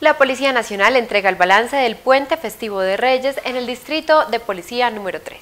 La Policía Nacional entrega el balance del puente festivo de Reyes en el distrito de policía número 13.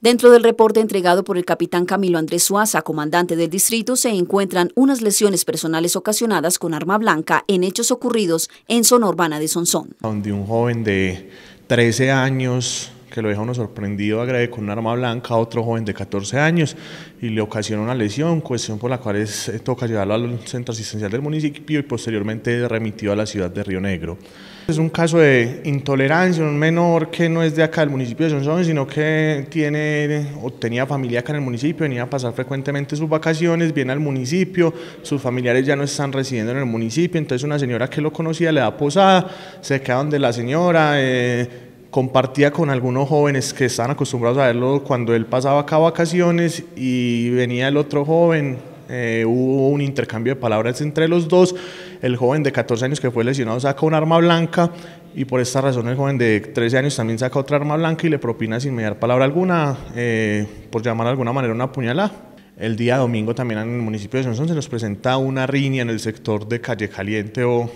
Dentro del reporte entregado por el capitán Camilo Andrés Suaza, comandante del distrito, se encuentran unas lesiones personales ocasionadas con arma blanca en hechos ocurridos en zona urbana de Sonsón. Donde un joven de 13 años que lo deja uno sorprendido, agrede con un arma blanca a otro joven de 14 años y le ocasiona una lesión, cuestión por la cual es, eh, toca llevarlo al centro asistencial del municipio y posteriormente remitido a la ciudad de Río Negro. Es un caso de intolerancia, un menor que no es de acá del municipio de Sonsón, sino que tiene o tenía familia acá en el municipio, venía a pasar frecuentemente sus vacaciones, viene al municipio, sus familiares ya no están residiendo en el municipio, entonces una señora que lo conocía le da posada, se queda donde la señora, eh, compartía con algunos jóvenes que estaban acostumbrados a verlo cuando él pasaba acá vacaciones y venía el otro joven. Eh, hubo un intercambio de palabras entre los dos. El joven de 14 años que fue lesionado saca un arma blanca y por esta razón el joven de 13 años también saca otra arma blanca y le propina sin mediar palabra alguna, eh, por llamar de alguna manera una puñalada. El día domingo también en el municipio de Sonson se nos presenta una riña en el sector de Calle Caliente o,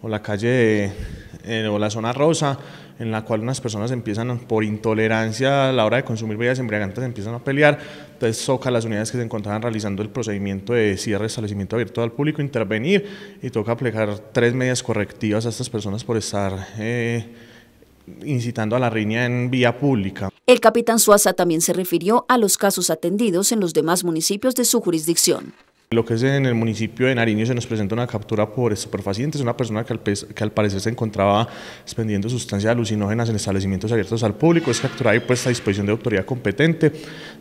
o la calle eh, o la zona rosa en la cual unas personas empiezan por intolerancia a la hora de consumir bebidas embriagantes, empiezan a pelear. Entonces toca a las unidades que se encontraban realizando el procedimiento de cierre de establecimiento abierto al público intervenir y toca aplicar tres medidas correctivas a estas personas por estar... Eh, incitando a la riña en vía pública. El capitán Suaza también se refirió a los casos atendidos en los demás municipios de su jurisdicción. Lo que es en el municipio de Nariño se nos presenta una captura por estupefacientes, una persona que al, que al parecer se encontraba expendiendo sustancias alucinógenas en establecimientos abiertos al público, es capturada y puesta a disposición de autoridad competente.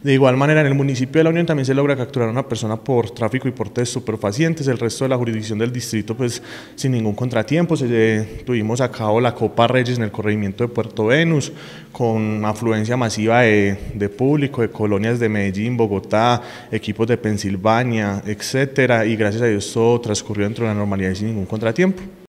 De igual manera, en el municipio de La Unión también se logra capturar a una persona por tráfico y porte de estupefacientes, el resto de la jurisdicción del distrito pues sin ningún contratiempo, se, eh, tuvimos a cabo la Copa Reyes en el corregimiento de Puerto Venus, con afluencia masiva de, de público, de colonias de Medellín, Bogotá, equipos de Pensilvania, etc etcétera, y gracias a Dios todo transcurrió dentro de la normalidad y sin ningún contratiempo.